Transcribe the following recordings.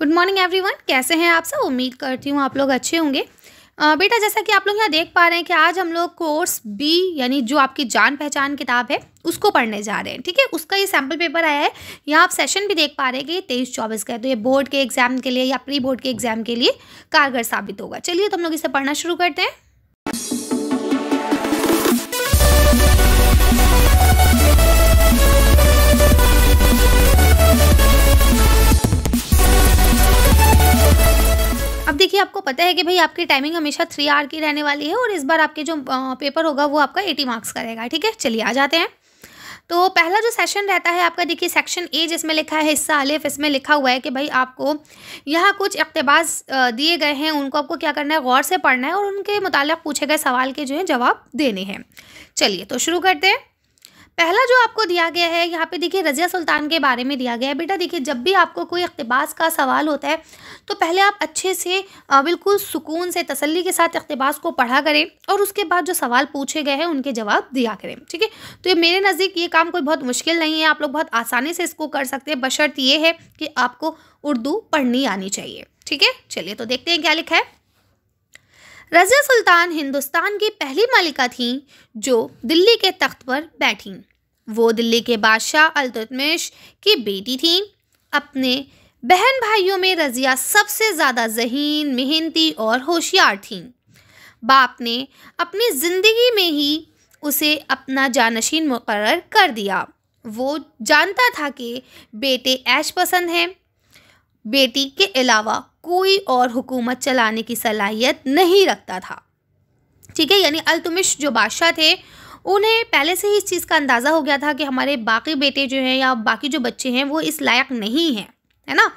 good morning everyone कैसे हैं आप सब उम्मीद करती हूँ आप लोग अच्छे होंगे बेटा जैसा कि आप लोग यहाँ देख पा रहे हैं कि आज हम लोग कोर्स बी यानी जो आपकी जान पहचान किताब है उसको पढ़ने जा रहे हैं ठीक है उसका ये सैम्पल पेपर आया है यहाँ आप सेशन भी देख पा रहे हैं कि तेईस चौबीस का है तो ये बोर्ड के एग्जाम के लिए या प्री बोर्ड के एग्जाम के लिए कारगर साबित होगा चलिए तो हम लोग इसे पढ़ना शुरू करते हैं अब देखिए आपको पता है कि भाई आपकी टाइमिंग हमेशा थ्री आर की रहने वाली है और इस बार आपके जो पेपर होगा वो आपका एटी मार्क्स का रहेगा ठीक है चलिए आ जाते हैं तो पहला जो सेशन रहता है आपका देखिए सेक्शन ए जिसमें लिखा है हिस्सा अलिफ इसमें लिखा हुआ है कि भाई आपको यहाँ कुछ अकतबास दिए गए हैं उनको आपको क्या करना है गौर से पढ़ना है और उनके मुतल पूछे गए सवाल के जो है जवाब देने हैं चलिए तो शुरू करते हैं पहला जो आपको दिया गया है यहाँ पे देखिए रजिया सुल्तान के बारे में दिया गया है बेटा देखिए जब भी आपको कोई अकतबास का सवाल होता है तो पहले आप अच्छे से बिल्कुल सुकून से तसल्ली के साथ अकतबास को पढ़ा करें और उसके बाद जो सवाल पूछे गए हैं उनके जवाब दिया करें ठीक है तो ये मेरे नज़दीक ये काम कोई बहुत मुश्किल नहीं है आप लोग बहुत आसानी से इसको कर सकते हैं बशर्त ये है कि आपको उर्दू पढ़नी आनी चाहिए ठीक है चलिए तो देखते हैं क्या लिखा है रज़िया सुल्तान हिंदुस्तान की पहली मालिका थीं जो दिल्ली के तख्त पर बैठीं वो दिल्ली के बादशाह अल्तुतमिश की बेटी थीं अपने बहन भाइयों में रज़िया सबसे ज़्यादा जहीन मेहनती और होशियार थीं बाप ने अपनी ज़िंदगी में ही उसे अपना जानशीन मुकर कर दिया वो जानता था कि बेटे ऐश पसंद हैं बेटी के अलावा कोई और हुकूमत चलाने की सलाहियत नहीं रखता था ठीक है यानी अल्तुमिश जो बादशाह थे उन्हें पहले से ही इस चीज़ का अंदाज़ा हो गया था कि हमारे बाकी बेटे जो हैं या बाकी जो बच्चे हैं वो इस लायक नहीं हैं है ना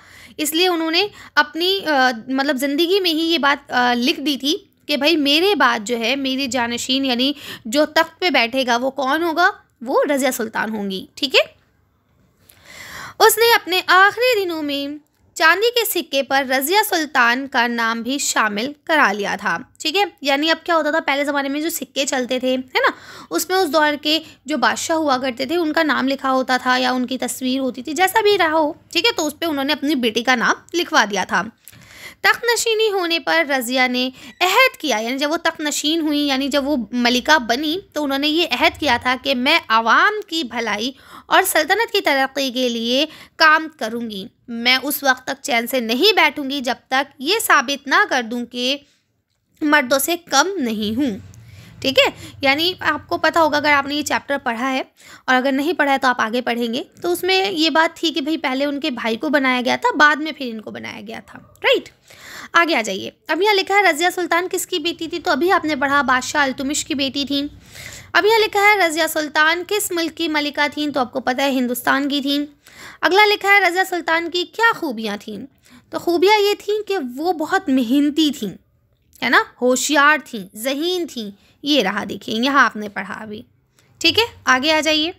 इसलिए उन्होंने अपनी आ, मतलब ज़िंदगी में ही ये बात आ, लिख दी थी कि भाई मेरे बाद जो है मेरे जानशीन यानी जो तख्त पे बैठेगा वो कौन होगा वो रज़िया सुल्तान होंगी ठीक है उसने अपने आखिरी दिनों में चांदी के सिक्के पर रजिया सुल्तान का नाम भी शामिल करा लिया था ठीक है यानी अब क्या होता था पहले ज़माने में जो सिक्के चलते थे है ना उसमें उस दौर के जो बादशाह हुआ करते थे उनका नाम लिखा होता था या उनकी तस्वीर होती थी जैसा भी रहा हो ठीक है तो उस पर उन्होंने अपनी बेटी का नाम लिखवा दिया था तख्त नशीनी होने पर रज़िया ने अहद किया यानी जब वो तख्त नशीन हुई यानी जब वो मलिका बनी तो उन्होंने ये अहद किया था कि मैं आवाम की भलाई और सल्तनत की तरक्की के लिए काम करूँगी मैं उस वक्त तक चैन से नहीं बैठूँगी जब तक ये साबित ना कर दूँ कि मर्दों से कम नहीं हूँ ठीक है यानी आपको पता होगा अगर आपने ये चैप्टर पढ़ा है और अगर नहीं पढ़ा है तो आप आगे पढ़ेंगे तो उसमें ये बात थी कि भाई पहले उनके भाई को बनाया गया था बाद में फिर इनको बनाया गया था राइट आगे आ जाइए अब यहाँ लिखा है रजिया सुल्तान किसकी बेटी थी तो अभी आपने पढ़ा बादशाह अलतुमिश की बेटी थी अब यहाँ लिखा है रजिया सुल्तान किस मुल्क की मलिका थीं तो आपको पता है हिंदुस्तान की थीं अगला लिखा है रजिया सुल्तान की क्या खूबियाँ थीं तो खूबियाँ ये थीं कि वो बहुत मेहनती थीं है ना होशियार थीं जहीन थीं ये रहा देखिए यहाँ आपने पढ़ा अभी ठीक है आगे आ जाइए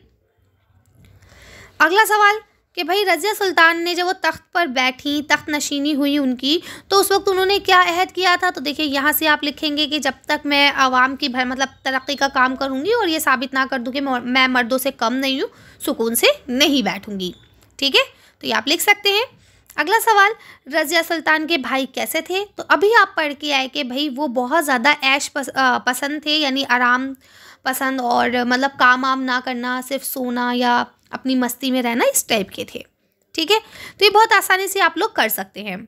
अगला सवाल कि भाई रज़िया सुल्तान ने जब वो तख्त पर बैठी तख्त नशीनी हुई उनकी तो उस वक्त उन्होंने क्या अहद किया था तो देखिए यहाँ से आप लिखेंगे कि जब तक मैं आवाम की भर मतलब तरक्की का काम करूँगी और ये साबित ना कर दूँ कि मैं मर्दों से कम नहीं हूँ सुकून से नहीं बैठूँगी ठीक है तो ये आप लिख सकते हैं अगला सवाल रजिया सुल्तान के भाई कैसे थे तो अभी आप पढ़ के आए कि भाई वो बहुत ज़्यादा ऐश पस, पसंद थे यानी आराम पसंद और मतलब काम वाम ना करना सिर्फ सोना या अपनी मस्ती में रहना इस टाइप के थे ठीक है तो ये बहुत आसानी से आप लोग कर सकते हैं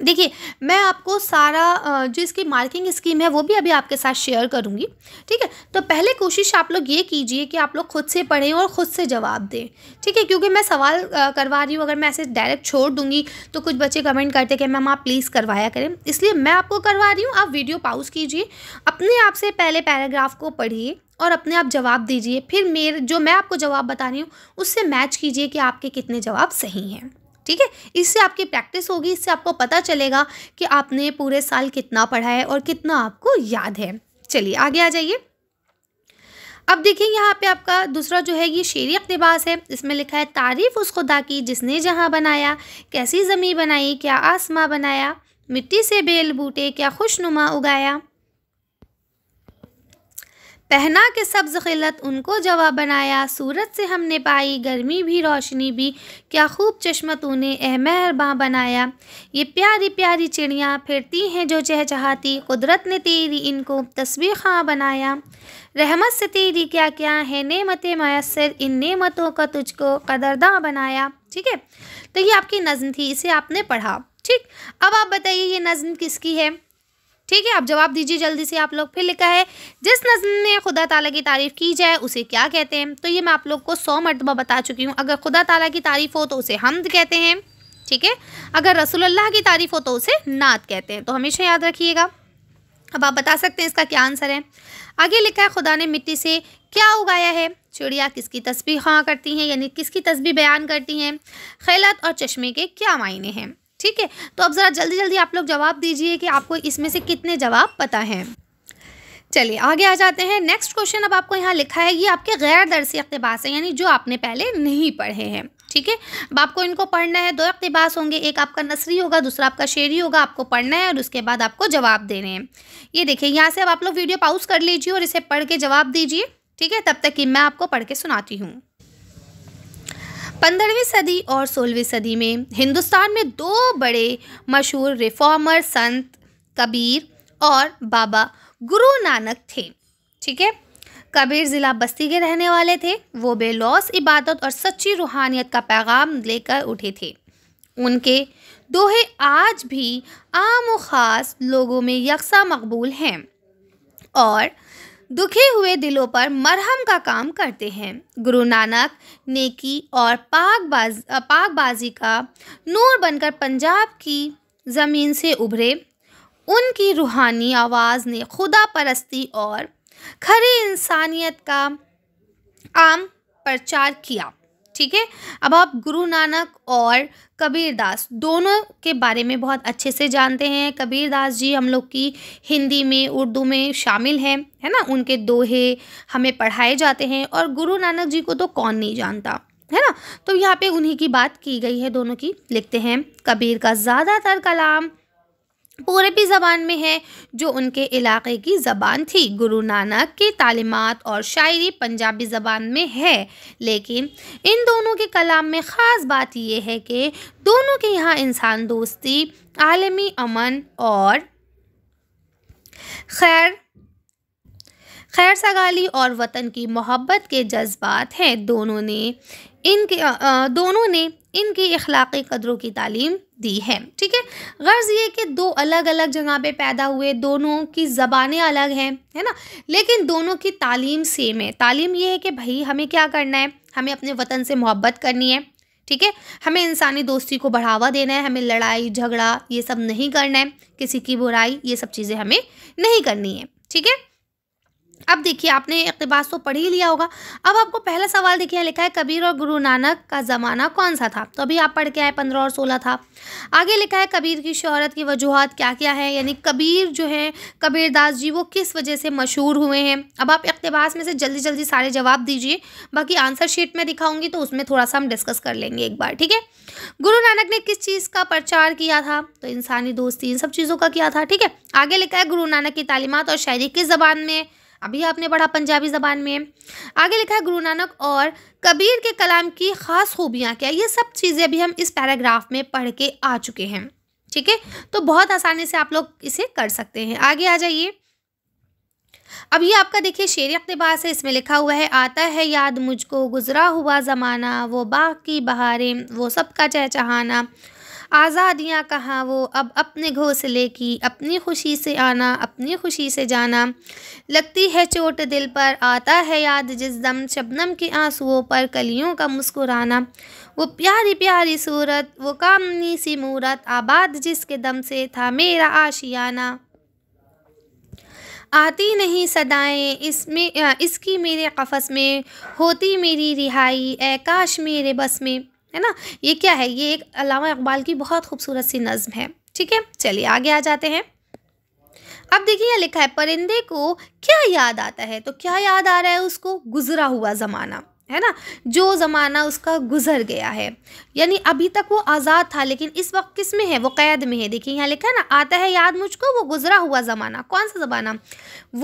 देखिए मैं आपको सारा जो इसकी मार्किंग स्कीम है वो भी अभी आपके साथ शेयर करूँगी ठीक है तो पहले कोशिश आप लोग ये कीजिए कि आप लोग खुद से पढ़ें और ख़ुद से जवाब दें ठीक है क्योंकि मैं सवाल करवा रही हूँ अगर मैं ऐसे डायरेक्ट छोड़ दूँगी तो कुछ बच्चे कमेंट करते कि मैम आप प्लीज़ करवाया करें इसलिए मैं आपको करवा रही हूँ आप वीडियो पाउज कीजिए अपने आप से पहले पैराग्राफ को पढ़िए और अपने आप जवाब दीजिए फिर मेरे जो मैं आपको जवाब बता रही हूँ उससे मैच कीजिए कि आपके कितने जवाब सही हैं ठीक है इससे आपकी प्रैक्टिस होगी इससे आपको पता चलेगा कि आपने पूरे साल कितना पढ़ा है और कितना आपको याद है चलिए आगे आ जाइए अब देखिए यहाँ पे आपका दूसरा जो है ये शेरी अकतबास है इसमें लिखा है तारीफ़ उस खुदा की जिसने जहाँ बनाया कैसी ज़मी बनाई क्या आसमां बनाया मिट्टी से बेल बूटे क्या खुशनुमा उगाया पहना के सब्ज़ खिलत उनको जवाब बनाया सूरत से हमने पाई गर्मी भी रोशनी भी क्या खूब चश्मत उन्हें ए मेहरबाँ बनाया ये प्यारी प्यारी चिड़ियाँ फिरती हैं जो चहचहाती कुदरत ने तेरी इनको तस्वीर खां बनाया रहमत से तेरी क्या क्या है नेमतें मैसर इन नेमतों का तुझको कदरदा बनाया ठीक है तो ये आपकी नज़म थी इसे आपने पढ़ा ठीक अब आप बताइए ये नज़म किसकी है ठीक है आप जवाब दीजिए जल्दी से आप लोग फिर लिखा है जिस नजम में खुदा ताला की तारीफ़ की जाए उसे क्या कहते हैं तो ये मैं आप लोग को सौ मरतबा बता चुकी हूँ अगर खुदा ताला की तारीफ़ हो तो उसे हमद कहते हैं ठीक है अगर अल्लाह की तारीफ़ हो तो उसे नात कहते हैं तो हमेशा याद रखिएगा अब आप बता सकते हैं इसका क्या आंसर है आगे लिखा है खुदा ने मिट्टी से क्या उगाया है चिड़िया किसकी तस्वीर हाँ करती हैं यानी किसकी तस्वीर बयान करती हैं खैलत और चश्मे के क्या मायने हैं ठीक है तो अब ज़रा जल्दी जल्दी आप लोग जवाब दीजिए कि आपको इसमें से कितने जवाब पता हैं चलिए आगे आ जाते हैं नेक्स्ट क्वेश्चन अब आपको यहाँ लिखा है ये आपके गैर दरसी अकतबास हैं यानी जो आपने पहले नहीं पढ़े हैं ठीक है अब आपको इनको पढ़ना है दो अकतबास होंगे एक आपका नसरी होगा दूसरा आपका शेरी होगा आपको पढ़ना है और उसके बाद आपको जवाब देने हैं ये देखिए यहाँ से अब आप लोग वीडियो पाउज कर लीजिए और इसे पढ़ के जवाब दीजिए ठीक है तब तक कि मैं आपको पढ़ के सुनाती हूँ पंद्रहवीं सदी और सोलहवीं सदी में हिंदुस्तान में दो बड़े मशहूर रिफॉर्मर संत कबीर और बाबा गुरु नानक थे ठीक है कबीर ज़िला बस्ती के रहने वाले थे वो बेलौस इबादत और सच्ची रूहानियत का पैगाम लेकर उठे थे उनके दोहे आज भी आम व ख़ास लोगों में यकसा मकबूल हैं और दुखे हुए दिलों पर मरहम का काम करते हैं गुरु नानक नेकी और पाकबाज पाकबाजी का नूर बनकर पंजाब की ज़मीन से उभरे उनकी रूहानी आवाज़ ने खुदा परस्ती और खरी इंसानियत का आम प्रचार किया ठीक है अब आप गुरु नानक और कबीर दास दोनों के बारे में बहुत अच्छे से जानते हैं कबीर दास जी हम लोग की हिंदी में उर्दू में शामिल हैं है ना उनके दोहे हमें पढ़ाए जाते हैं और गुरु नानक जी को तो कौन नहीं जानता है ना तो यहाँ पे उन्हीं की बात की गई है दोनों की लिखते हैं कबीर का ज़्यादातर कलाम पूरबी ज़बान में है जो उनके इलाके की ज़बान थी गुरु नानक की तालीमत और शायरी पंजाबी ज़बान में है लेकिन इन दोनों के कलाम में ख़ास बात यह है कि दोनों के यहाँ इंसान दोस्ती आलमी अमन और खैर खैर सगाली और वतन की मोहब्बत के जज्बात हैं दोनों ने इनके दोनों ने इनकी अखलाक़ी कदरों की तालीम दी है ठीक है गर्ज ये कि दो अलग अलग जगह पे पैदा हुए दोनों की ज़बानें अलग हैं है ना लेकिन दोनों की तालीम सेम है तालीम ये है कि भाई हमें क्या करना है हमें अपने वतन से मोहब्बत करनी है ठीक है हमें इंसानी दोस्ती को बढ़ावा देना है हमें लड़ाई झगड़ा ये सब नहीं करना है किसी की बुराई ये सब चीज़ें हमें नहीं करनी है ठीक है अब देखिए आपने इकतबास तो पढ़ ही लिया होगा अब आपको पहला सवाल देखिए लिखा है कबीर और गुरु नानक का ज़माना कौन सा था तो अभी आप पढ़ के आए पंद्रह और सोलह था आगे लिखा है कबीर की शहरत की वजूहत क्या क्या है यानी कबीर जो है कबीरदास जी वो किस वजह से मशहूर हुए हैं अब आप इकतबास में से जल्दी जल्दी सारे जवाब दीजिए बाकी आंसर शीट में दिखाऊंगी तो उसमें थोड़ा सा हम डिस्कस कर लेंगे एक बार ठीक है गुरु नानक ने किस चीज़ का प्रचार किया था तो इंसानी दोस्ती इन सब चीज़ों का किया था ठीक है आगे लिखा है गुरु नानक की तालीमत और शायरी किस जबान में अभी आपने पढ़ा पंजाबी ज़बान में आगे लिखा है गुरु नानक और कबीर के कलाम की ख़ास खूबियाँ क्या ये सब चीज़ें भी हम इस पैराग्राफ में पढ़ के आ चुके हैं ठीक है तो बहुत आसानी से आप लोग इसे कर सकते हैं आगे आ जाइए अब ये आपका देखिए शेर अकतबास है इसमें लिखा हुआ है आता है याद मुझको गुजरा हुआ ज़माना वो बाग की बहारें वो सब का चहचहाना आज़ादियाँ कहाँ वो अब अपने घोंसले की अपनी खुशी से आना अपनी खुशी से जाना लगती है चोट दिल पर आता है याद जिस दम शबनम के आंसुओं पर कलियों का मुस्कुराना वो प्यारी प्यारी सूरत वो कामनी सी मूरत आबाद जिसके दम से था मेरा आशियाना आती नहीं सदाएं इसमें इसकी मेरे कफ़स में होती मेरी रिहाई ए काश मेरे बस में है ना ये क्या है ये एक अलावा इकबाल की बहुत खूबसूरत सी नज़म है ठीक है चलिए आगे आ जाते हैं अब देखिए यहाँ लिखा है परिंदे को क्या याद आता है तो क्या याद आ रहा है उसको गुजरा हुआ ज़माना है ना जो ज़माना उसका गुजर गया है यानी अभी तक वो आज़ाद था लेकिन इस वक्त किस में है वो कैद में है देखिए यहाँ लिखा है ना आता है याद मुझको वो गुजरा हुआ ज़माना कौन सा ज़माना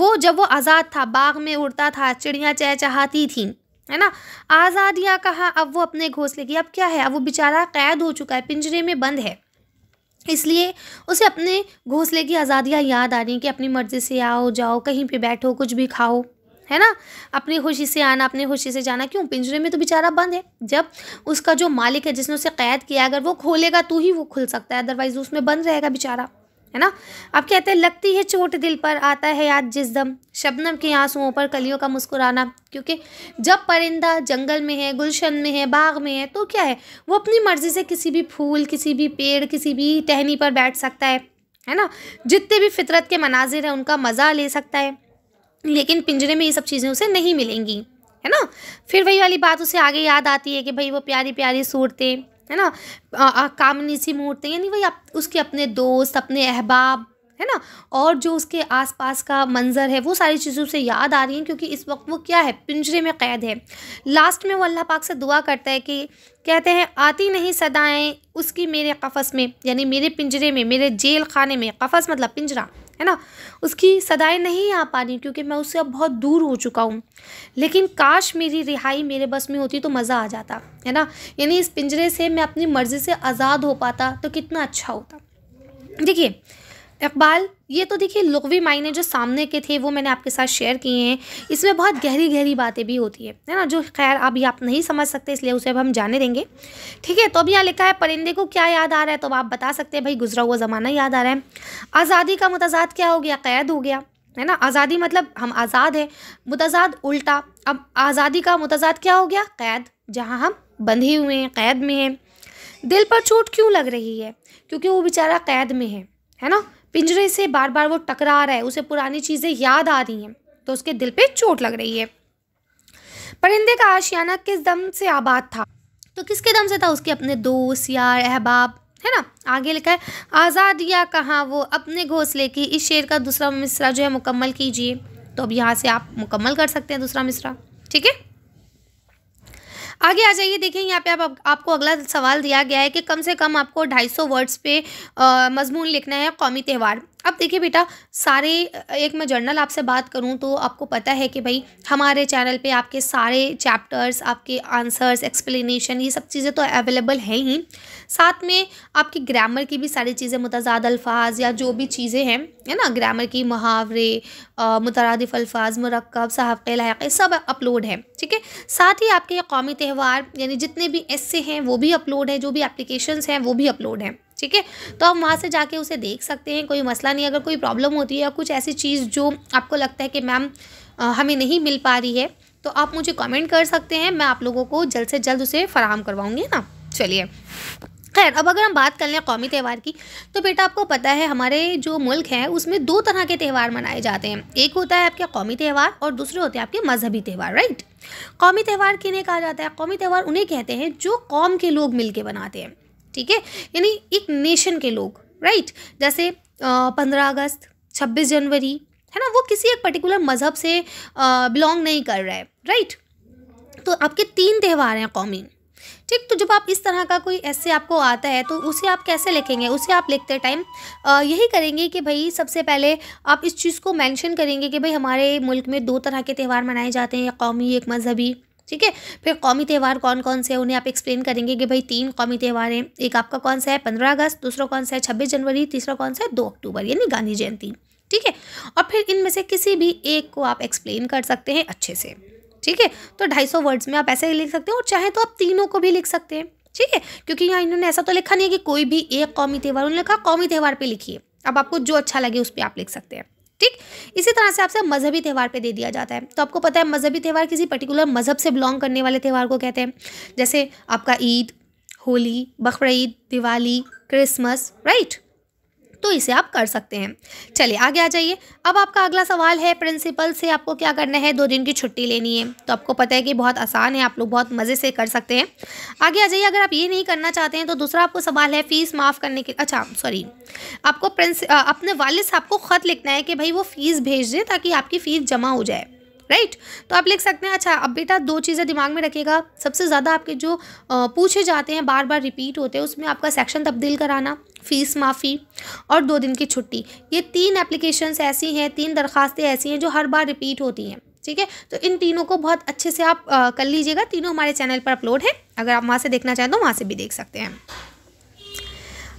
वो जब वो आज़ाद था बाग में उड़ता था चिड़ियाँ चहचहाती थी है ना आज़ादियाँ कहाँ अब वो अपने घोंसले की अब क्या है अब वो बेचारा कैद हो चुका है पिंजरे में बंद है इसलिए उसे अपने घोंसले की आज़ादियाँ याद आ रही हैं कि अपनी मर्ज़ी से आओ जाओ कहीं पे बैठो कुछ भी खाओ है ना अपनी खुशी से आना अपनी खुशी से जाना क्यों पिंजरे में तो बेचारा बंद है जब उसका जो मालिक है जिसने उसे कैद किया अगर वो खोलेगा तो ही वो खुल सकता है अदरवाइज उसमें बंद रहेगा बेचारा है ना अब कहते हैं लगती है चोट दिल पर आता है याद जिस दम शबनम के आंसुओं पर कलियों का मुस्कुराना क्योंकि जब परिंदा जंगल में है गुलशन में है बाग में है तो क्या है वो अपनी मर्ज़ी से किसी भी फूल किसी भी पेड़ किसी भी टहनी पर बैठ सकता है है ना जितने भी फितरत के मनाजिर हैं उनका मज़ा ले सकता है लेकिन पिंजरे में ये सब चीज़ें उसे नहीं मिलेंगी है ना फिर वही वाली बात उसे आगे याद आती है कि भाई वो प्यारी प्यारी सूरतें है ना आ, आ, काम सी मुहूर्त यानी वही आप उसके अपने दोस्त अपने अहबाब है ना और जो उसके आसपास का मंजर है वो सारी चीज़ों से याद आ रही हैं क्योंकि इस वक्त वो क्या है पिंजरे में कैद है लास्ट में वो अल्लाह पाक से दुआ करता है कि कहते हैं आती नहीं सदाएं उसकी मेरे कफ़स में यानी मेरे पिंजरे में मेरे जेल खाने में कफ़स मतलब पिंजरा है ना उसकी सदाएं नहीं आ पा रही क्योंकि मैं उससे अब बहुत दूर हो चुका हूँ लेकिन काश मेरी रिहाई मेरे बस में होती तो मज़ा आ जाता है ना यानी इस पिंजरे से मैं अपनी मर्ज़ी से आज़ाद हो पाता तो कितना अच्छा होता देखिए इकबाल ये तो देखिए लुगवी मायने जो सामने के थे वो मैंने आपके साथ शेयर किए हैं इसमें बहुत गहरी गहरी बातें भी होती है है ना जो खैर अभी आप नहीं समझ सकते इसलिए उसे अब हम जाने देंगे ठीक है तो अब यहाँ लिखा है परिंदे को क्या याद आ रहा है तो आप बता सकते हैं भाई गुजरा हुआ ज़माना याद आ रहा है आज़ादी का मतजाद क्या हो गया कैद हो गया है ना आज़ादी मतलब हम आज़ाद हैं मतजाद उल्टा अब आज़ादी का मतजाद क्या हो गया कैद जहाँ हम बंधे हुए हैं कैद में हैं दिल पर चोट क्यों लग रही है क्योंकि वो बेचारा कैद में है है ना पिंजरे से बार बार वो टकरा रहा है उसे पुरानी चीज़ें याद आ रही हैं तो उसके दिल पे चोट लग रही है परिंदे का आशियाना किस दम से आबाद था तो किसके दम से था उसके अपने दोस्त यार अहबाब है ना आगे लिखा है आज़ाद या कहाँ वो अपने घोंसले की इस शेर का दूसरा मिसरा जो है मुकम्मल कीजिए तो अब यहाँ से आप मुकम्मल कर सकते हैं दूसरा मिसरा ठीक है आगे आ जाइए देखिए यहाँ पे आप, आप आपको अगला सवाल दिया गया है कि कम से कम आपको 250 वर्ड्स पे मजमून लिखना है कौमी त्यौहार अब देखिए बेटा सारे एक मैं जर्नल आपसे बात करूं तो आपको पता है कि भाई हमारे चैनल पे आपके सारे चैप्टर्स आपके आंसर्स एक्सप्लेनेशन ये सब चीज़ें तो अवेलेबल हैं ही साथ में आपकी ग्रामर की भी सारी चीज़ें मुतजाद अल्फाज या जो भी चीज़ें हैं है ना ग्रामर की मुहावरे मुतरदफ़ अल्फाज मरकब सहाफ़े लायक़े सब अपलोड हैं ठीक है साथ ही आपके कौमी त्यौहार यानी जितने भी ऐसे हैं वो भी अपलोड हैं जो भी एप्लीकेशन हैं वो भी अपलोड हैं ठीक है तो आप वहाँ से जाके उसे देख सकते हैं कोई मसला नहीं अगर कोई प्रॉब्लम होती है या कुछ ऐसी चीज़ जो आपको लगता है कि मैम हमें नहीं मिल पा रही है तो आप मुझे कमेंट कर सकते हैं मैं आप लोगों को जल्द से जल्द उसे फराहम करवाऊँगी ना चलिए खैर अब अगर हम बात कर लें कौमी त्यौहार की तो बेटा आपको पता है हमारे जो मुल्क है उसमें दो तरह के त्यौहार मनाए जाते हैं एक होता है आपके कौमी त्यौहार और दूसरे होते हैं आपके मजहबी त्यौहार राइट कौमी त्यौहार किन्हें कहा जाता है कौमी त्यौहार उन्हें कहते हैं जो कौम के लोग मिलकर बनाते हैं ठीक है यानी एक नेशन के लोग राइट जैसे पंद्रह अगस्त छब्बीस जनवरी है ना वो किसी एक पर्टिकुलर मज़हब से बिलोंग नहीं कर रहा है राइट तो आपके तीन त्यौहार हैं कौमी ठीक तो जब आप इस तरह का कोई ऐसे आपको आता है तो उसे आप कैसे लिखेंगे उसे आप लिखते टाइम यही करेंगे कि भाई सबसे पहले आप इस चीज़ को मेंशन करेंगे कि भाई हमारे मुल्क में दो तरह के त्यौहार मनाए जाते हैं एक कौमी एक मजहबी ठीक है फिर कौमी त्यौहार कौन कौन से हैं उन्हें आप एक्सप्लेन करेंगे कि भाई तीन कौमी त्यौहार हैं एक आपका कौन सा है पंद्रह अगस्त दूसरा कौन सा है छब्बीस जनवरी तीसरा कौन सा है दो अक्टूबर यानी गांधी जयंती ठीक है और फिर इनमें से किसी भी एक को आप एक्सप्लेन कर सकते हैं अच्छे से ठीक है तो ढाई सौ वर्ड्स में आप ऐसे लिख सकते हैं और चाहे तो आप तीनों को भी लिख सकते हैं ठीक है क्योंकि यहाँ इन्होंने ऐसा तो लिखा नहीं है कि कोई भी एक कौमी त्यौहार उन्होंने कहा कौमी त्यौहार पर लिखिए अब आपको जो अच्छा लगे उस पर आप लिख सकते हैं ठीक इसी तरह से आपसे मजहबी त्यौहार पे दे दिया जाता है तो आपको पता है मजहबी त्यौहार किसी पर्टिकुलर मजहब से बिलोंग करने वाले त्यौहार को कहते हैं जैसे आपका ईद होली बकर दिवाली क्रिसमस राइट तो इसे आप कर सकते हैं चलिए आगे आ जाइए अब आपका अगला सवाल है प्रिंसिपल से आपको क्या करना है दो दिन की छुट्टी लेनी है तो आपको पता है कि बहुत आसान है आप लोग बहुत मज़े से कर सकते हैं आगे आ जाइए अगर आप ये नहीं करना चाहते हैं तो दूसरा आपको सवाल है फ़ीस माफ़ करने के अच्छा सॉरी आपको प्रिंस अपने वालिद साहब को ख़त लिखना है कि भाई वो फ़ीस भेज दें ताकि आपकी फ़ीस जमा हो जाए राइट तो आप लिख सकते हैं अच्छा अब बेटा दो चीज़ें दिमाग में रखिएगा सबसे ज़्यादा आपके जो पूछे जाते हैं बार बार रिपीट होते हैं उसमें आपका सेक्शन तब्दील कराना फ़ीस माफ़ी और दो दिन की छुट्टी ये तीन एप्लीकेशंस ऐसी हैं तीन दरखास्तें ऐसी हैं जो हर बार रिपीट होती हैं ठीक है तो इन तीनों को बहुत अच्छे से आप आ, कर लीजिएगा तीनों हमारे चैनल पर अपलोड हैं अगर आप वहाँ से देखना चाहें तो वहाँ से भी देख सकते हैं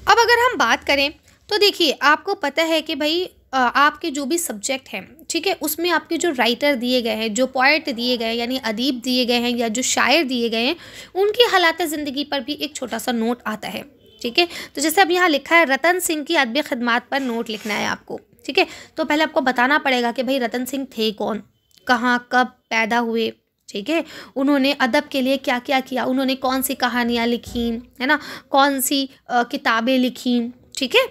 अब अगर हम बात करें तो देखिए आपको पता है कि भाई आपके जो भी सब्जेक्ट हैं ठीक है उसमें आपके जो राइटर दिए गए हैं जो पोइट दिए गए हैं यानी अदीब दिए गए हैं या जो शायर दिए गए हैं उनकी हालात ज़िंदगी पर भी एक छोटा सा नोट आता है ठीक है तो जैसे अब यहाँ लिखा है रतन सिंह की अदब खदमात पर नोट लिखना है आपको ठीक है तो पहले आपको बताना पड़ेगा कि भाई रतन सिंह थे कौन कहाँ कब पैदा हुए ठीक है उन्होंने अदब के लिए क्या क्या किया उन्होंने कौन सी कहानियाँ लिखी है ना कौन सी किताबें लिखी ठीक है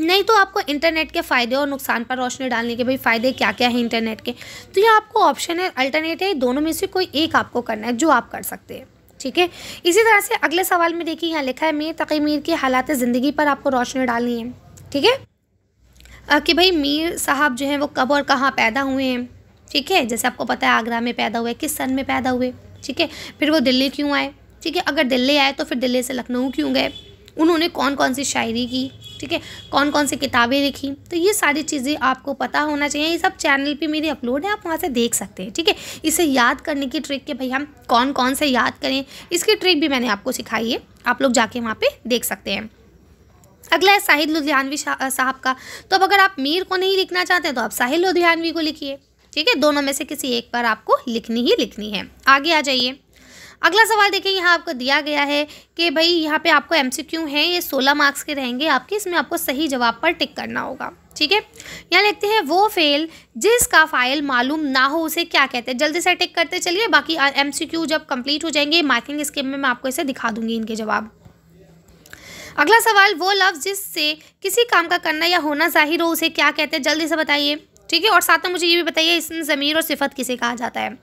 नहीं तो आपको इंटरनेट के फ़ायदे और नुकसान पर रोशनी डालने के भाई फ़ायदे क्या क्या हैं इंटरनेट के तो ये आपको ऑप्शन है अल्टरनेट है दोनों में से कोई एक आपको करना है जो आप कर सकते हैं ठीक है इसी तरह से अगले सवाल में देखिए यहाँ लिखा है मीर तकी मीर की हालात ज़िंदगी पर आपको रोशनी डालनी है ठीक है कि भाई मीर साहब जो हैं वो कब और कहाँ पैदा हुए हैं ठीक है जैसे आपको पता है आगरा में पैदा हुए किस सन में पैदा हुए ठीक है फिर वो दिल्ली क्यों आए ठीक है अगर दिल्ली आए तो फिर दिल्ली से लखनऊ क्यों गए उन्होंने कौन कौन सी शायरी की ठीक है कौन कौन सी किताबें लिखी तो ये सारी चीज़ें आपको पता होना चाहिए ये सब चैनल पे मेरी अपलोड है आप वहाँ से देख सकते हैं ठीक है इसे याद करने की ट्रिक के भैया हम कौन कौन से याद करें इसकी ट्रिक भी मैंने आपको सिखाई है आप लोग जाके वहाँ पर देख सकते हैं अगला है साहिल लुधियानवी साहब का तो अब अगर आप मीर को नहीं लिखना चाहते तो आप साहिल लुधियानवी को लिखिए ठीक है दोनों में से किसी एक पर आपको लिखनी ही लिखनी है आगे आ जाइए अगला सवाल देखिए यहाँ आपको दिया गया है कि भाई यहाँ पे आपको एम हैं ये सोलह मार्क्स के रहेंगे आपके इसमें आपको सही जवाब पर टिक करना होगा ठीक है यहाँ लिखते हैं वो फेल जिसका फाइल मालूम ना हो उसे क्या कहते हैं जल्दी से टिक करते चलिए बाकी एम जब कम्प्लीट हो जाएंगे मार्किंग स्कीम में मैं आपको इसे दिखा दूंगी इनके जवाब अगला सवाल वो लफ्ज़ जिससे किसी काम का करना या होना जाहिर हो उसे क्या कहते हैं जल्दी से बताइए ठीक है और साथ में मुझे ये भी बताइए इसमें ज़मीर और सिफत किसे कहा जाता है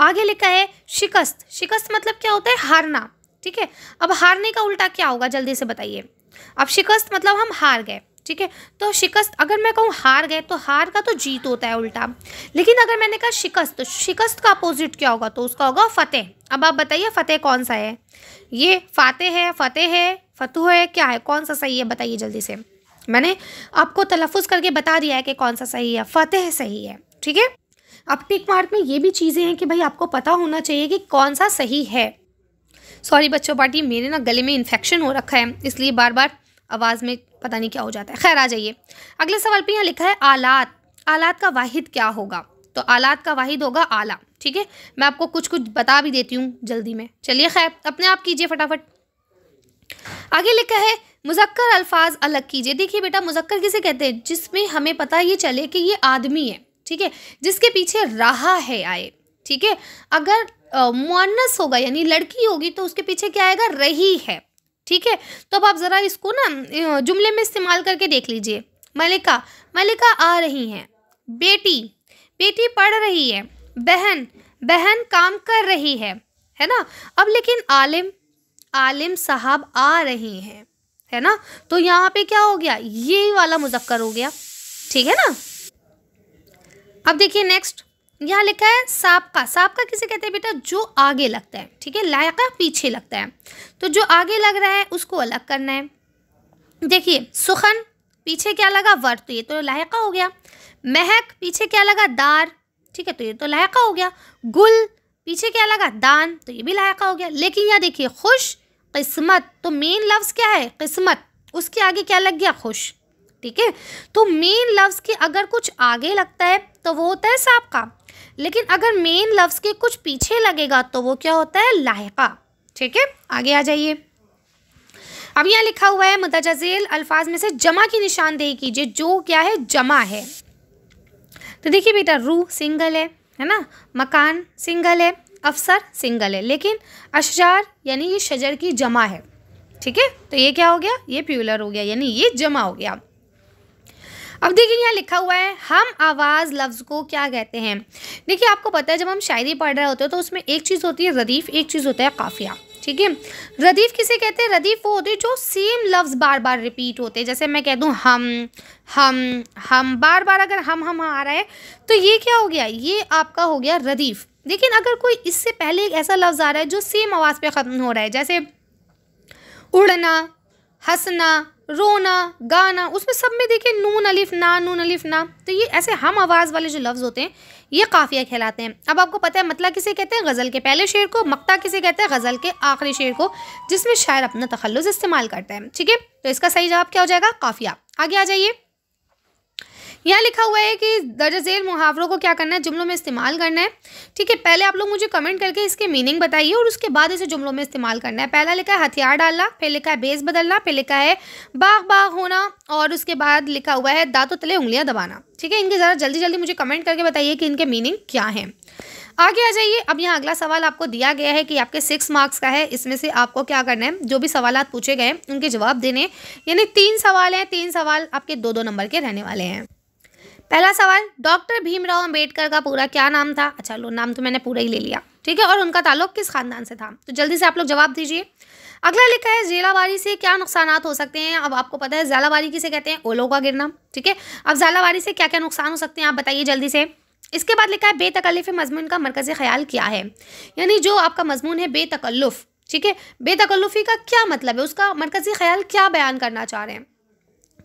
आगे लिखा है शिकस्त शिकस्त मतलब क्या होता है हारना ठीक है अब हारने का उल्टा क्या होगा जल्दी से बताइए अब शिकस्त मतलब हम हार गए ठीक है तो शिकस्त अगर मैं कहूँ हार गए तो हार का तो जीत होता है उल्टा लेकिन अगर मैंने कहा शिकस्त तो शिकस्त का अपोजिट क्या होगा तो उसका होगा फतेह अब आप बताइए फतेह कौन सा है ये फातेह है फतेह है फतूह है क्या है कौन सा सही है बताइए जल्दी से मैंने आपको तलफ़ करके बता दिया है कि कौन सा सही है फ़तेह सही है ठीक है अब टिक मार्क में ये भी चीज़ें हैं कि भाई आपको पता होना चाहिए कि कौन सा सही है सॉरी बच्चों पार्टी मेरे ना गले में इन्फेक्शन हो रखा है इसलिए बार बार आवाज़ में पता नहीं क्या हो जाता है खैर आ जाइए अगले सवाल पे यहाँ लिखा है आलात आलात का वाहिद क्या होगा तो आलात का वाहिद होगा आला ठीक है मैं आपको कुछ कुछ बता भी देती हूँ जल्दी में चलिए खैर अपने आप कीजिए फटाफट आगे लिखा है मुजक्कर अल्फाज अलग कीजिए देखिए बेटा मुजक्कर किसे कहते हैं जिसमें हमें पता ये चले कि ये आदमी है ठीक है जिसके पीछे रहा है आए ठीक है अगर मुआनस होगा यानी लड़की होगी तो उसके पीछे क्या आएगा रही है ठीक है तो अब आप ज़रा इसको ना जुमले में इस्तेमाल करके देख लीजिए मलिका मलिका आ रही हैं बेटी बेटी पढ़ रही है बहन बहन काम कर रही है है ना अब लेकिन आलिम आलिम साहब आ रही हैं है ना तो यहाँ पे क्या हो गया ये वाला मुजक्कर हो गया ठीक है ना अब देखिए नेक्स्ट यहाँ लिखा है साप का साप का किसे कहते हैं बेटा जो आगे लगता है ठीक है लायका पीछे लगता है तो जो आगे लग रहा है उसको अलग करना है देखिए सुखन पीछे क्या लगा वर तो ये तो लायका हो गया महक पीछे क्या लगा दार ठीक है तो ये तो लायका हो गया गुल पीछे क्या लगा दान तो ये भी लायका हो गया लेकिन यहाँ देखिए खुश किस्मत तो मेन लफ्ज़ क्या है किस्मत उसके आगे क्या लग गया खुश ठीक है तो मेन लफ्ज़ के अगर कुछ आगे लगता है तो वो होता है सबका लेकिन अगर मेन लफ्ज़ के कुछ पीछे लगेगा तो वो क्या होता है लाहका ठीक है आगे आ जाइए अब यहाँ लिखा हुआ है मुतजाजेल अल्फाज में से जमा की निशानदेही कीजिए जो क्या है जमा है तो देखिए बेटा रू सिंगल है है ना मकान सिंगल है अफसर सिंगल है लेकिन अशजार यानी ये शजर की जमा है ठीक है तो ये क्या हो गया ये प्यूलर हो गया यानी ये जमा हो गया अब देखिए यहाँ लिखा हुआ है हम आवाज़ लफ्ज़ को क्या कहते हैं देखिए आपको पता है जब हम शायरी पढ़ रहे होते हैं तो उसमें एक चीज़ होती है रदीफ़ एक चीज़ होता है काफ़िया ठीक है रदीफ़ किसे कहते हैं रदीफ़ वो होते हैं जो सेम लफ्ज़ बार बार रिपीट होते हैं जैसे मैं कह दूँ हम हम हम बार बार अगर हम हम आ रहा है तो ये क्या हो गया ये आपका हो गया रदीफ़ लेकिन अगर कोई इससे पहले एक ऐसा लफ्ज़ आ रहा है जो सेम आवाज़ पे ख़त्म हो रहा है जैसे उड़ना हंसना रोना गाना उसमें सब में देखिए नून अलिफ ना नून अलिफ ना तो ये ऐसे हम आवाज़ वाले जो लफ्ज़ होते हैं ये काफ़िया कहलाते हैं अब आपको पता है मतला किसे कहते हैं गज़ल के पहले शेर को मक्ता किसे कहते हैं गज़ल के आखिरी शेर को जिसमें शायर अपना तखलुस इस्तेमाल करता है ठीक है तो इसका सही जवाब क्या हो जाएगा काफ़िया आगे आ जाइए यहाँ लिखा हुआ है कि दर्ज झेल मुहावरों को क्या करना है जुमलों में इस्तेमाल करना है ठीक है पहले आप लोग मुझे कमेंट करके इसके मीनिंग बताइए और उसके बाद इसे जुमलों में इस्तेमाल करना है पहला लिखा है हथियार डालना फिर लिखा है बेस बदलना फिर लिखा है बाघ बाघ होना और उसके बाद लिखा हुआ है दांतों तले उंगलियाँ दबाना ठीक है इनके ज़रा जल्दी जल्दी मुझे कमेंट करके बताइए कि इनके मीनिंग क्या हैं आगे आ जाइए अब यहाँ अगला सवाल आपको दिया गया है कि आपके सिक्स मार्क्स का है इसमें से आपको क्या करना है जो भी सवाल पूछे गए उनके जवाब देने यानी तीन सवाल हैं तीन सवाल आपके दो दो नंबर के रहने वाले हैं पहला सवाल डॉक्टर भीमराव अंबेडकर का पूरा क्या नाम था अच्छा लो नाम तो मैंने पूरा ही ले लिया ठीक है और उनका ताल्लुक किस खानदान से था तो जल्दी से आप लोग जवाब दीजिए अगला लिखा है झेलाबारी से क्या नुकसान हो सकते हैं अब आपको पता है झालाबारी किसे कहते हैं ओलों का गिरना ठीक है अब झालाबारी से क्या क्या नुकसान हो सकते हैं आप बताइए जल्दी से इसके बाद लिखा है बेतकल्लफ मजमून का मरकज़ ख्याल क्या है यानी जो आपका मजमून है बेतकल्लुफ़ ठीक है बेतकल्लुफ़ी का क्या मतलब है उसका मरकज़ी ख्याल क्या बयान करना चाह रहे हैं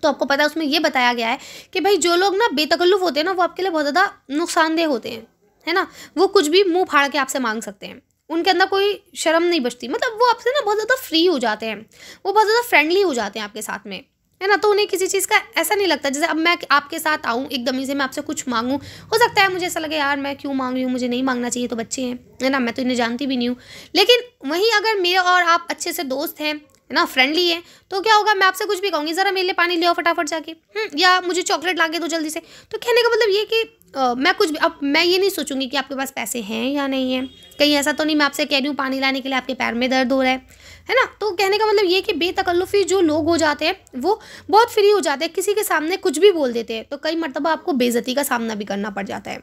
तो आपको पता है उसमें ये बताया गया है कि भाई जो लोग ना बेतकल्लुफ़ होते हैं ना वो आपके लिए बहुत ज़्यादा नुकसानदेह होते हैं है ना वो कुछ भी मुंह फाड़ के आपसे मांग सकते हैं उनके अंदर कोई शर्म नहीं बचती मतलब वो आपसे ना बहुत ज़्यादा फ्री हो जाते हैं वो बहुत ज़्यादा फ्रेंडली हो जाते हैं आपके साथ में है ना तो उन्हें किसी चीज़ का ऐसा नहीं लगता जैसे अब मैं आपके साथ आऊँ एकदम से मैं आपसे कुछ मांगूँ हो सकता है मुझे ऐसा लगे यार मैं क्यों मांग रही हूँ मुझे नहीं मांगना चाहिए तो बच्चे हैं है ना मैं तो इन्हें जानती भी नहीं हूँ लेकिन वहीं अगर मेरे और आप अच्छे से दोस्त हैं है ना फ्रेंडली है तो क्या होगा मैं आपसे कुछ भी कहूँगी ज़रा मेरे लिए पानी लिया फटाफट जाके हम्म, या मुझे चॉकलेट ला के दो जल्दी से तो कहने का मतलब ये कि आ, मैं कुछ भी अब मैं ये नहीं सोचूंगी कि आपके पास पैसे हैं या नहीं है कहीं ऐसा तो नहीं मैं आपसे कह रही हूँ पानी लाने के लिए आपके पैर में दर्द हो रहा है है ना तो कहने का मतलब ये कि बेतकल्लुफ़ी जो लोग हो जाते हैं वो बहुत फ्री हो जाते हैं किसी के सामने कुछ भी बोल देते हैं तो कई मरतबा आपको बेज़ती का सामना भी करना पड़ जाता है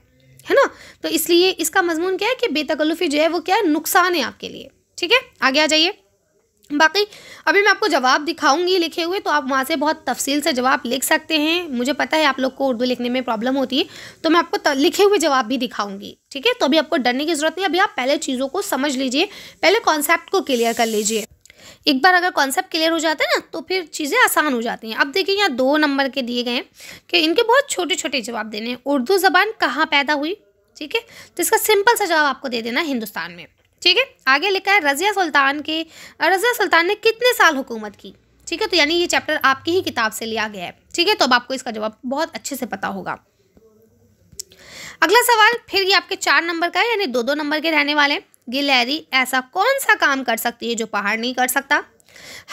है ना तो इसलिए इसका मजमून क्या है कि बेतकल्लुफ़ी जो है वो क्या है नुकसान है आपके लिए ठीक है आगे आ जाइए बाकी अभी मैं आपको जवाब दिखाऊंगी लिखे हुए तो आप वहाँ से बहुत तफसील से जवाब लिख सकते हैं मुझे पता है आप लोग को उर्दू लिखने में प्रॉब्लम होती है तो मैं आपको लिखे हुए जवाब भी दिखाऊंगी ठीक है तो अभी आपको डरने की ज़रूरत नहीं अभी आप पहले चीज़ों को समझ लीजिए पहले कॉन्सेप्ट को क्लियर कर लीजिए एक बार अगर कॉन्सेप्ट क्लियर हो जाता है ना तो फिर चीज़ें आसान हो जाती हैं अब देखिए यहाँ दो नंबर के दिए गए कि इनके बहुत छोटे छोटे जवाब देने हैं उर्दू ज़बान कहाँ पैदा हुई ठीक है तो इसका सिंपल सा जवाब आपको दे देना हिंदुस्तान में ठीक है आगे लिखा है रजिया सुल्तान के रजिया सुल्तान ने कितने साल हुकूमत की ठीक है तो यानी ये चैप्टर आपकी ही किताब से लिया गया है ठीक है तो अब आपको इसका जवाब बहुत अच्छे से पता होगा अगला सवाल फिर ये आपके चार नंबर का है यानी दो दो नंबर के रहने वाले गिलहरी ऐसा कौन सा काम कर सकती है जो पहाड़ नहीं कर सकता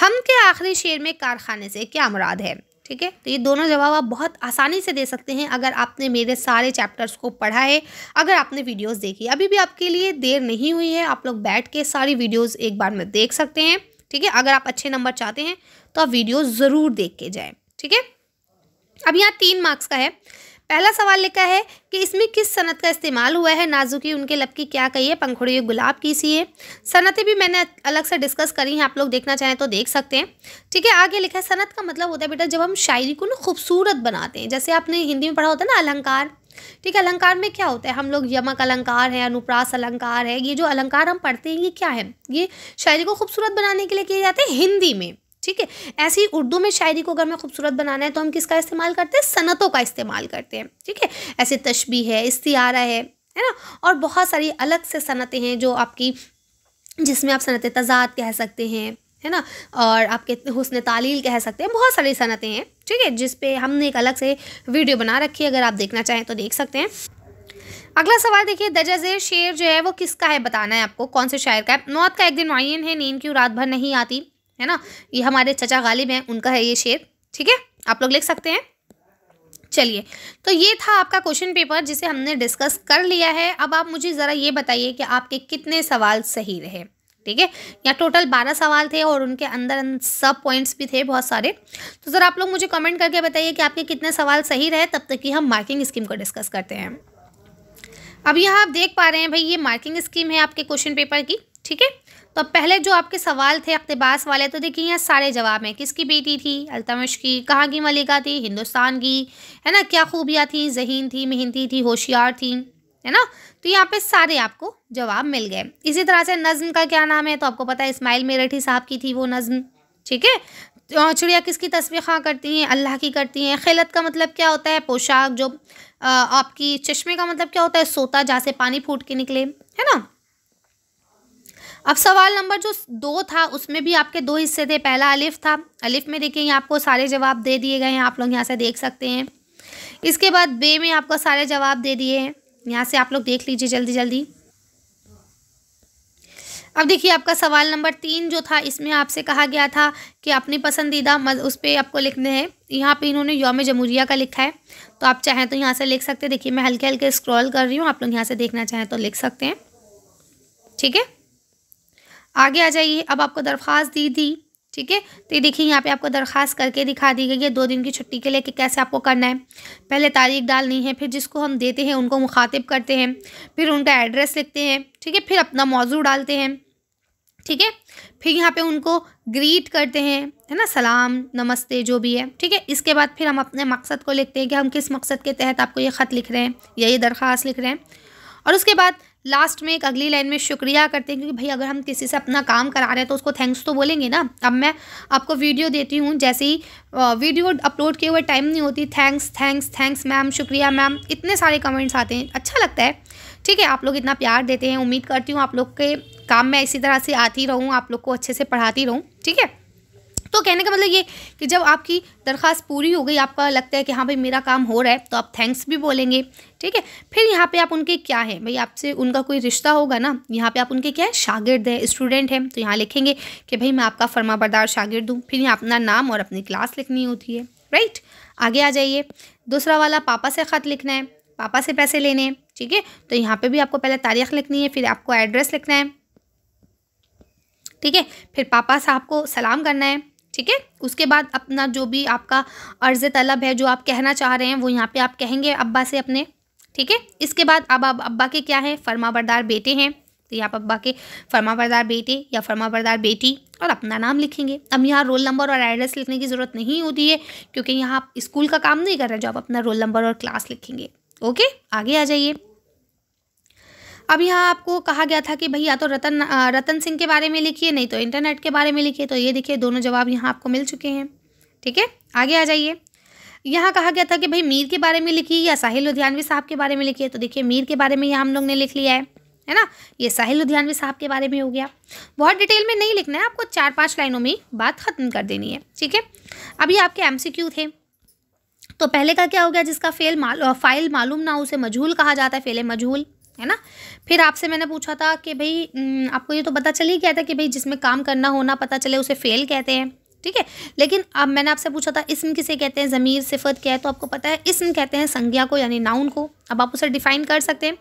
हम के आखिरी शेर में कारखाने से क्या मुराद है ठीक है तो ये दोनों जवाब आप बहुत आसानी से दे सकते हैं अगर आपने मेरे सारे चैप्टर्स को पढ़ा है अगर आपने वीडियोस देखी अभी भी आपके लिए देर नहीं हुई है आप लोग बैठ के सारी वीडियोस एक बार में देख सकते हैं ठीक है अगर आप अच्छे नंबर चाहते हैं तो आप वीडियो ज़रूर देख के जाएँ ठीक है अब यहाँ तीन मार्क्स का है पहला सवाल लिखा है कि इसमें किस सनत का इस्तेमाल हुआ है नाजुकी उनके लब की क्या कही है पंखुड़ी गुलाब की सी है सनतें भी मैंने अलग से डिस्कस करी हैं आप लोग देखना चाहें तो देख सकते हैं ठीक है आगे लिखा है सनत का मतलब होता है बेटा जब हम शायरी को ना खूबसूरत बनाते हैं जैसे आपने हिंदी में पढ़ा होता है ना अलंकार ठीक है अलंकार में क्या होता है हम लोग यमक अलंकार है अनुप्रास अलंकार है ये जो अलंकार हम पढ़ते हैं ये क्या है ये शायरी को खूबसूरत बनाने के लिए किए जाते हैं हिंदी में ठीक है ऐसे ही उर्दू में शायरी को अगर हमें खूबसूरत बनाना है तो हम किसका इस्तेमाल करते हैं सनतों का इस्तेमाल करते हैं ठीक है ऐसे तशबी है इस्तियारा है है ना और बहुत सारी अलग से सनतें हैं जो आपकी जिसमें आप सनत तजाद कह सकते हैं है ना और आपके हुसन तालील कह सकते हैं बहुत सारी सनतें हैं ठीक है जिस पे हमने एक अलग से वीडियो बना रखी है अगर आप देखना चाहें तो देख सकते हैं अगला सवाल देखिए दर्जा शेर जो है वो किसका है बताना है आपको कौन से शायर का है मौत का एक दिन मुन है नींद क्यों रात भर नहीं आती है ना ये हमारे चचा गालिब हैं उनका है ये शेर ठीक है आप लोग लिख सकते हैं चलिए तो ये था आपका क्वेश्चन पेपर जिसे हमने डिस्कस कर लिया है अब आप मुझे ज़रा ये बताइए कि आपके कितने सवाल सही रहे ठीक है या टोटल बारह सवाल थे और उनके अंदर सब पॉइंट्स भी थे बहुत सारे तो ज़रा आप लोग मुझे कमेंट करके बताइए कि आपके कितने सवाल सही रहे तब तक कि हम मार्किंग स्कीम को डिस्कस करते हैं अब यहाँ आप देख पा रहे हैं भाई ये मार्किंग स्कीम है आपके क्वेश्चन पेपर की ठीक है तो अब पहले जो आपके सवाल थे अकतबास वाले तो देखिए यहाँ सारे जवाब हैं किसकी बेटी थी अल्तमश की कहाँ की मलिका थी हिंदुस्तान की है ना क्या खूबियाँ थी जहीन थी मेहनती थी होशियार थी है ना तो यहाँ पे सारे आपको जवाब मिल गए इसी तरह से नज़म का क्या नाम है तो आपको पता है इस्माइल मेरठी साहब की थी वो नज़म ठीक है तो चिड़िया किसकी तस्वीर खां करती हैं अल्लाह की करती हैं खिलत का मतलब क्या होता है पोशाक जो आपकी चश्मे का मतलब क्या होता है सोता जहाँ से पानी फूट के निकले है ना अब सवाल नंबर जो दो था उसमें भी आपके दो हिस्से थे पहला अलिफ था अलिफ में देखिए यहाँ आपको सारे जवाब दे दिए गए हैं आप लोग यहाँ से देख सकते हैं इसके बाद बे में आपको सारे जवाब दे दिए हैं यहाँ से आप लोग देख लीजिए जल्दी जल्दी अब देखिए आपका सवाल नंबर तीन जो था इसमें आपसे कहा गया था कि अपनी पसंदीदा मज उस पर आपको लिखने हैं यहाँ पे इन्होंने योम जमूरिया का लिखा है तो आप चाहें तो यहाँ से लिख सकते हैं देखिए मैं हल्के हल्के स्क्रॉल कर रही हूँ आप लोग यहाँ से देखना चाहें तो लिख सकते हैं ठीक है आगे आ जाइए अब आपको दरख्वास्त दी थी ठीक है तो देखिए यहाँ पे आपको दरख्वास्त करके दिखा दी गई है दो दिन की छुट्टी के लिए कि कैसे आपको करना है पहले तारीख डालनी है फिर जिसको हम देते हैं उनको मुखातिब करते हैं फिर उनका एड्रेस लिखते हैं ठीक है फिर अपना मौजू डालते हैं ठीक है फिर यहाँ पे उनको ग्रीट करते हैं है ना सलाम नमस्ते जो भी है ठीक है इसके बाद फिर हम अपने मकसद को लिखते हैं कि हम किस मकसद के तहत आपको ये ख़त लिख रहे हैं या ये दरख्वास्त लिख रहे हैं और उसके बाद लास्ट में एक अगली लाइन में शुक्रिया करते हैं क्योंकि भाई अगर हम किसी से अपना काम करा रहे हैं तो उसको थैंक्स तो बोलेंगे ना अब मैं आपको वीडियो देती हूँ जैसे ही वीडियो अपलोड किए हुए टाइम नहीं होती थैंक्स थैंक्स थैंक्स मैम शुक्रिया मैम इतने सारे कमेंट्स आते हैं अच्छा लगता है ठीक है आप लोग इतना प्यार देते हैं उम्मीद करती हूँ आप लोग के काम में इसी तरह से आती रहूँ आप लोग को अच्छे से पढ़ाती रहूँ ठीक है तो कहने का मतलब ये कि जब आपकी दरख्वास्त पूरी हो गई आपका लगता है कि हाँ भाई मेरा काम हो रहा है तो आप थैंक्स भी बोलेंगे ठीक है फिर यहाँ पे आप उनके क्या है भाई आपसे उनका कोई रिश्ता होगा ना यहाँ पे आप उनके क्या है शागिर्द है स्टूडेंट हैं तो यहाँ लिखेंगे कि भाई मैं आपका फर्माबरदार शागिर्द हूँ फिर यहाँ अपना नाम और अपनी क्लास लिखनी होती है राइट आगे आ जाइए दूसरा वाला पापा से ख़त लिखना है पापा से पैसे लेने हैं ठीक है तो यहाँ पर भी आपको पहले तारीख लिखनी है फिर आपको एड्रेस लिखना है ठीक है फिर पापा साहब को सलाम करना है ठीक है उसके बाद अपना जो भी आपका अर्ज़ तलब है जो आप कहना चाह रहे हैं वो यहाँ पे आप कहेंगे अब्बा से अपने ठीक है इसके बाद अब आप अब्बा के क्या हैं फर्माबरदार बेटे हैं तो यहाँ अब्बा के फर्माबरदार बेटे या फर्माबरदार बेटी और अपना नाम लिखेंगे अब यहाँ रोल नंबर और एड्रेस लिखने की ज़रूरत नहीं होती है क्योंकि यहाँ आप स्कूल का काम नहीं कर रहे जो आप अपना रोल नंबर और क्लास लिखेंगे ओके आगे आ जाइए अब यहाँ आपको कहा गया था कि भाई या तो रतन रतन सिंह के बारे में लिखिए नहीं तो इंटरनेट के बारे में लिखिए तो ये देखिए दोनों जवाब यहाँ आपको मिल चुके हैं ठीक है आगे आ जाइए यहाँ कहा गया था कि भाई मीर के बारे में लिखिए या साहिल लुधियानवी साहब के बारे में लिखिए तो देखिए मीर के बारे में यहाँ हम लोग ने लिख लिया है है ना ये साहिल लुधियानवी साहब के बारे में हो गया बहुत डिटेल में नहीं लिखना है आपको चार पांच लाइनों में बात ख़त्म कर देनी है ठीक है अभी आपके एम थे तो पहले का क्या हो गया जिसका फेल माल, फाइल मालूम ना उसे मजहूल कहा जाता है फेले मजहूल है ना फिर आपसे मैंने पूछा था कि भाई आपको ये तो पता चल ही गया था कि भाई जिसमें काम करना होना पता चले उसे फेल कहते हैं ठीक है लेकिन अब मैंने आपसे पूछा था इसम किसे कहते हैं ज़मीर सिफत क्या है तो आपको पता है इसम कहते हैं संज्ञा को यानी नाउन को अब आप उसे डिफ़ाइन कर सकते हैं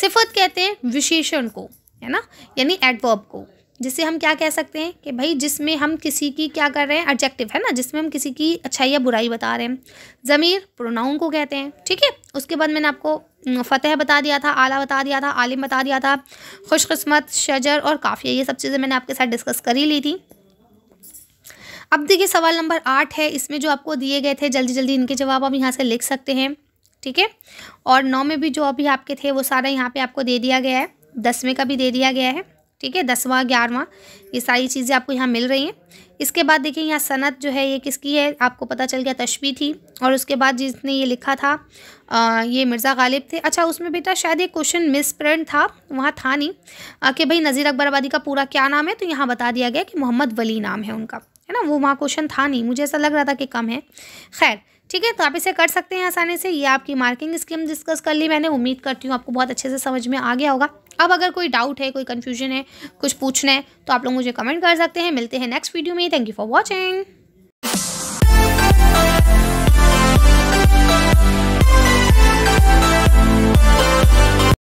सिफत कहते हैं विशेषण को है ना यानी एडवर्ब को जिसे हम क्या कह सकते हैं कि भाई जिसमें हम किसी की क्या कर रहे हैं एडजेक्टिव है ना जिसमें हम किसी की अच्छाई या बुराई बता रहे हैं ज़मीर प्रोनाउन को कहते हैं ठीक है उसके बाद मैंने आपको फ़तेह बता दिया था आला बता दिया था आलिम बता दिया था खुशकस्मत शजर और काफ़िया ये सब चीज़ें मैंने आपके साथ डिस्कस कर ही ली थी अब देखिए सवाल नंबर आठ है इसमें जो आपको दिए गए थे जल्दी जल्दी इनके जवाब आप यहाँ से लिख सकते हैं ठीक है और नौ में भी जो अभी आपके थे वो सारा यहाँ पर आपको दे दिया गया है दस में का भी दे दिया गया है ठीक है दसवां ग्यारहवां ये सारी चीज़ें आपको यहाँ मिल रही हैं इसके बाद देखिए यहाँ सनत जो है ये किसकी है आपको पता चल गया तशबी थी और उसके बाद जिसने ये लिखा था आ, ये मिर्ज़ा गालिब थे अच्छा उसमें बेटा शायद ये क्वेश्चन मिस प्रिंट था वहाँ था नहीं कि भाई नज़ीर अकबर आबादी का पूरा क्या नाम है तो यहाँ बता दिया गया कि मोहम्मद वली नाम है उनका है ना वो वहाँ क्वेश्चन था नहीं मुझे ऐसा लग रहा था कि कम है खैर ठीक है तो आप इसे कर सकते हैं आसानी से ये आपकी मार्किंग स्कीम डिस्कस कर ली मैंने उम्मीद करती हूँ आपको बहुत अच्छे से समझ में आ गया होगा अब अगर कोई डाउट है कोई कन्फ्यूजन है कुछ पूछना है तो आप लोग मुझे कमेंट कर सकते हैं मिलते हैं नेक्स्ट वीडियो में थैंक यू फॉर वॉचिंग